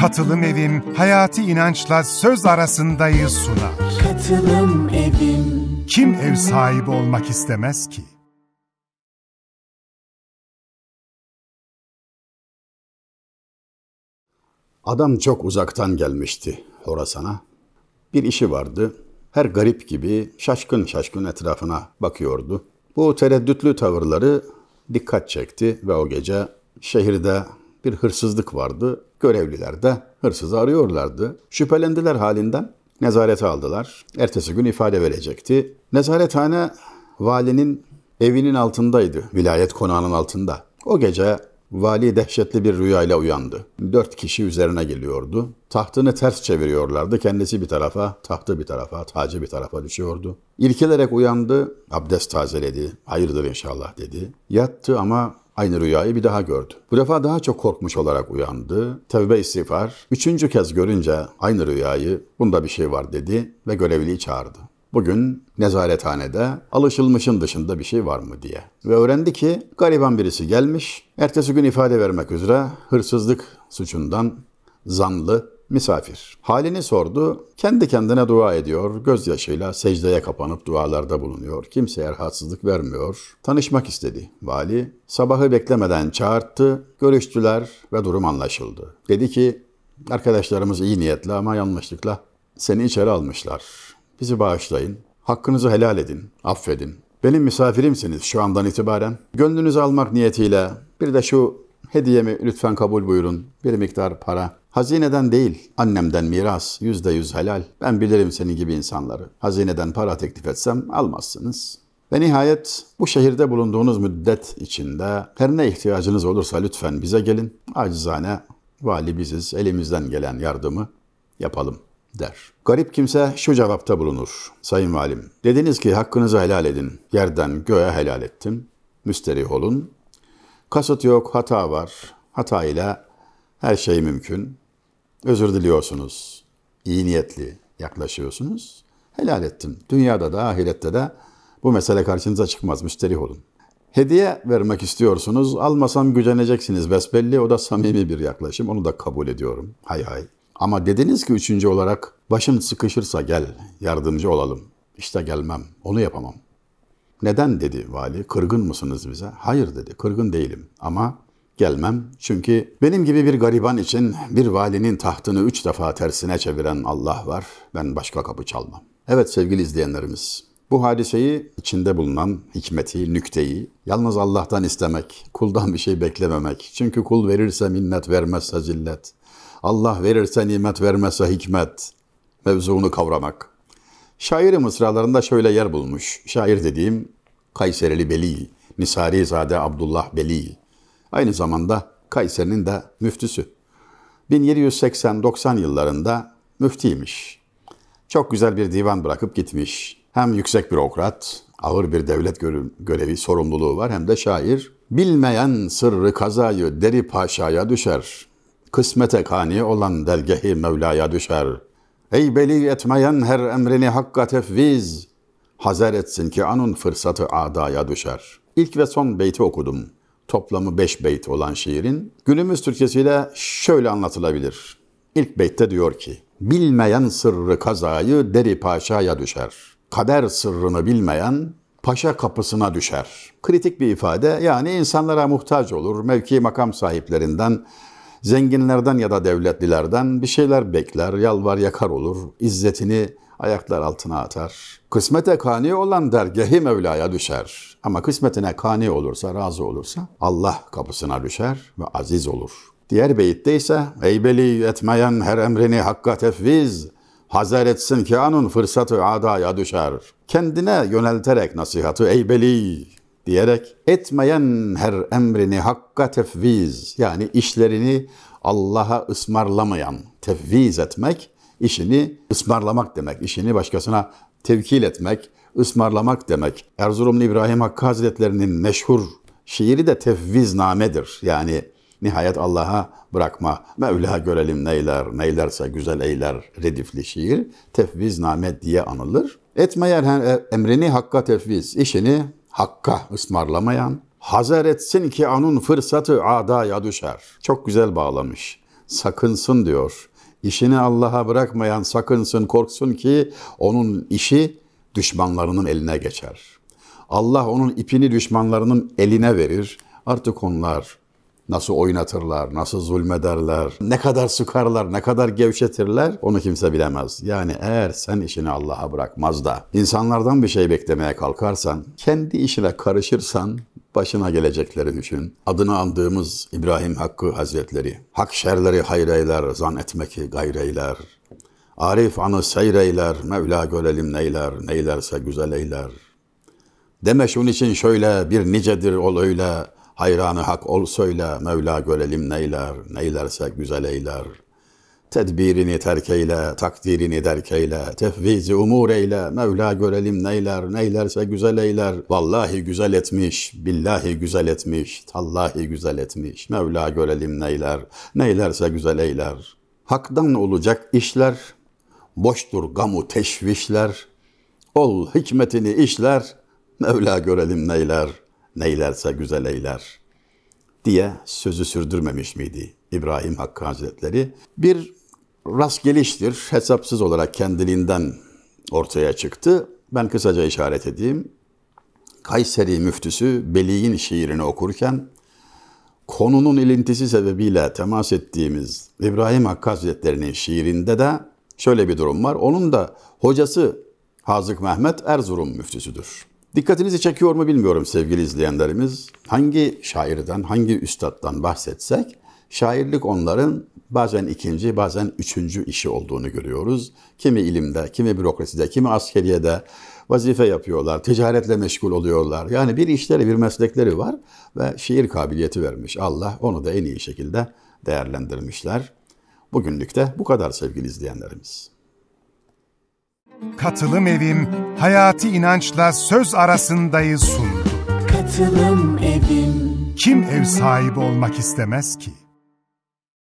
Katılım Evim Hayati inançla Söz Arasında'yı sunar. Katılım Evim Kim ev sahibi olmak istemez ki? Adam çok uzaktan gelmişti Horasan'a. Bir işi vardı. Her garip gibi şaşkın şaşkın etrafına bakıyordu. Bu tereddütlü tavırları dikkat çekti ve o gece şehirde bir hırsızlık vardı. Görevliler de hırsızı arıyorlardı. Şüphelendiler halinden. Nezarete aldılar. Ertesi gün ifade verecekti. Nezarethane valinin evinin altındaydı. Vilayet konağının altında. O gece Vali dehşetli bir rüyayla uyandı. Dört kişi üzerine geliyordu. Tahtını ters çeviriyorlardı. Kendisi bir tarafa, tahtı bir tarafa, tacı bir tarafa düşüyordu. İlkelerek uyandı, abdest tazeledi. Hayırdır inşallah dedi. Yattı ama Aynı rüyayı bir daha gördü. Bu defa daha çok korkmuş olarak uyandı. Tevbe istiğfar. Üçüncü kez görünce aynı rüyayı bunda bir şey var dedi ve görevliyi çağırdı. Bugün nezarethanede alışılmışın dışında bir şey var mı diye. Ve öğrendi ki gariban birisi gelmiş. Ertesi gün ifade vermek üzere hırsızlık suçundan zanlı misafir. Halini sordu. Kendi kendine dua ediyor. Gözyaşıyla secdeye kapanıp dualarda bulunuyor. Kimseye rahatsızlık vermiyor. Tanışmak istedi. Vali sabahı beklemeden çağırttı. Görüştüler ve durum anlaşıldı. Dedi ki arkadaşlarımız iyi niyetli ama yanlışlıkla seni içeri almışlar. Bizi bağışlayın. Hakkınızı helal edin. Affedin. Benim misafirimsiniz şu andan itibaren. Gönlünüzü almak niyetiyle bir de şu hediyemi lütfen kabul buyurun. Bir miktar para Hazineden değil, annemden miras, yüzde yüz helal. Ben bilirim senin gibi insanları. Hazineden para teklif etsem almazsınız. Ve nihayet bu şehirde bulunduğunuz müddet içinde her ne ihtiyacınız olursa lütfen bize gelin. Acizane vali biziz, elimizden gelen yardımı yapalım der. Garip kimse şu cevapta bulunur. Sayın valim, dediniz ki hakkınızı helal edin. Yerden göğe helal ettim. Müsterih olun. Kasıt yok, hata var. Hata ile her şey mümkün. Özür diliyorsunuz. İyi niyetli yaklaşıyorsunuz. Helal ettim. Dünyada da ahirette de bu mesele karşınıza çıkmaz. Müsterih olun. Hediye vermek istiyorsunuz. Almasam güceneceksiniz besbelli. O da samimi bir yaklaşım. Onu da kabul ediyorum. Hay hay. Ama dediniz ki üçüncü olarak başım sıkışırsa gel yardımcı olalım. İşte gelmem. Onu yapamam. Neden dedi vali. Kırgın mısınız bize? Hayır dedi. Kırgın değilim. Ama gelmem. Çünkü benim gibi bir gariban için bir valinin tahtını üç defa tersine çeviren Allah var. Ben başka kapı çalmam. Evet sevgili izleyenlerimiz, bu hadiseyi içinde bulunan hikmeti, nükteyi yalnız Allah'tan istemek, kuldan bir şey beklememek. Çünkü kul verirse minnet, vermezse zillet. Allah verirse nimet, vermezse hikmet. Mevzunu kavramak. Şairi mısralarında şöyle yer bulmuş. Şair dediğim Kayserili Beli, Nisarizade Abdullah Beli. Aynı zamanda Kayseri'nin de müftüsü. 1780-90 yıllarında müftiymiş. Çok güzel bir divan bırakıp gitmiş. Hem yüksek bürokrat, ağır bir devlet görevi sorumluluğu var hem de şair. Bilmeyen sırrı kazayı deri paşaya düşer. Kısmete kani olan delgehi Mevla'ya düşer. Ey beli etmeyen her emrini hakka tefviz. Hazer etsin ki anun fırsatı adaya düşer. İlk ve son beyti okudum toplamı 5 beyt olan şiirin günümüz Türkçesiyle şöyle anlatılabilir. İlk beytte diyor ki, bilmeyen sırrı kazayı deri paşaya düşer. Kader sırrını bilmeyen paşa kapısına düşer. Kritik bir ifade yani insanlara muhtaç olur, mevki makam sahiplerinden, zenginlerden ya da devletlilerden bir şeyler bekler, yalvar yakar olur, İzzetini ayaklar altına atar. Kısmete kani olan dergehi Mevla'ya düşer. Ama kısmetine kani olursa, razı olursa Allah kapısına düşer ve aziz olur. Diğer beyitte ise eybeli etmeyen her emrini hakka tefviz, Hazar etsin ki anun fırsatı adaya düşer. Kendine yönelterek nasihatı eybeli diyerek etmeyen her emrini hakka tefviz yani işlerini Allah'a ısmarlamayan tefviz etmek işini ısmarlamak demek, işini başkasına tevkil etmek, ısmarlamak demek. Erzurumlu İbrahim Hakkı Hazretlerinin meşhur şiiri de tevviznamedir. Yani nihayet Allah'a bırakma. Mevla görelim neyler, neylerse güzel eyler redifli şiir. Tevvizname diye anılır. Etmeyer emrini hakka tevviz, işini hakka ısmarlamayan, Hazer etsin ki anun fırsatı adaya düşer. Çok güzel bağlamış. Sakınsın diyor. İşini Allah'a bırakmayan sakınsın, korksun ki onun işi düşmanlarının eline geçer. Allah onun ipini düşmanlarının eline verir. Artık onlar nasıl oynatırlar, nasıl zulmederler, ne kadar sıkarlar, ne kadar gevşetirler onu kimse bilemez. Yani eğer sen işini Allah'a bırakmaz da insanlardan bir şey beklemeye kalkarsan, kendi işine karışırsan başına gelecekleri düşün. Adını andığımız İbrahim Hakkı Hazretleri, hak şerleri hayreyler, zan etmeki gayreyler. Arif anı seyreyler, Mevla görelim neyler, neylerse güzel eyler. Deme şun için şöyle, bir nicedir ol öyle, hayranı hak ol söyle, Mevla görelim neyler, neylerse güzel eyler.'' Tedbirini terk eyle, takdirini derk eyle, tefvizi umur eyle, Mevla görelim neyler, neylerse güzel eyler. Vallahi güzel etmiş, billahi güzel etmiş, tallahi güzel etmiş, Mevla görelim neyler, neylerse güzel eyler. Hakdan olacak işler, boştur gamu teşvişler, ol hikmetini işler, Mevla görelim neyler, neylerse güzel eyler.'' diye sözü sürdürmemiş miydi İbrahim Hakkı Hazretleri? Bir rastgele iştir, hesapsız olarak kendiliğinden ortaya çıktı. Ben kısaca işaret edeyim. Kayseri müftüsü Beliğin şiirini okurken konunun ilintisi sebebiyle temas ettiğimiz İbrahim Hakkı Hazretleri'nin şiirinde de şöyle bir durum var. Onun da hocası Hazık Mehmet Erzurum müftüsüdür. Dikkatinizi çekiyor mu bilmiyorum sevgili izleyenlerimiz. Hangi şairden, hangi üstattan bahsetsek Şairlik onların bazen ikinci, bazen üçüncü işi olduğunu görüyoruz. Kimi ilimde, kimi bürokraside, kimi askeriyede vazife yapıyorlar, ticaretle meşgul oluyorlar. Yani bir işleri, bir meslekleri var ve şiir kabiliyeti vermiş Allah. Onu da en iyi şekilde değerlendirmişler. Bugünlük de bu kadar sevgili izleyenlerimiz. Katılım Evim, Hayati inançla Söz Arasında'yı sundu. Katılım Evim. Kim ev sahibi olmak istemez ki?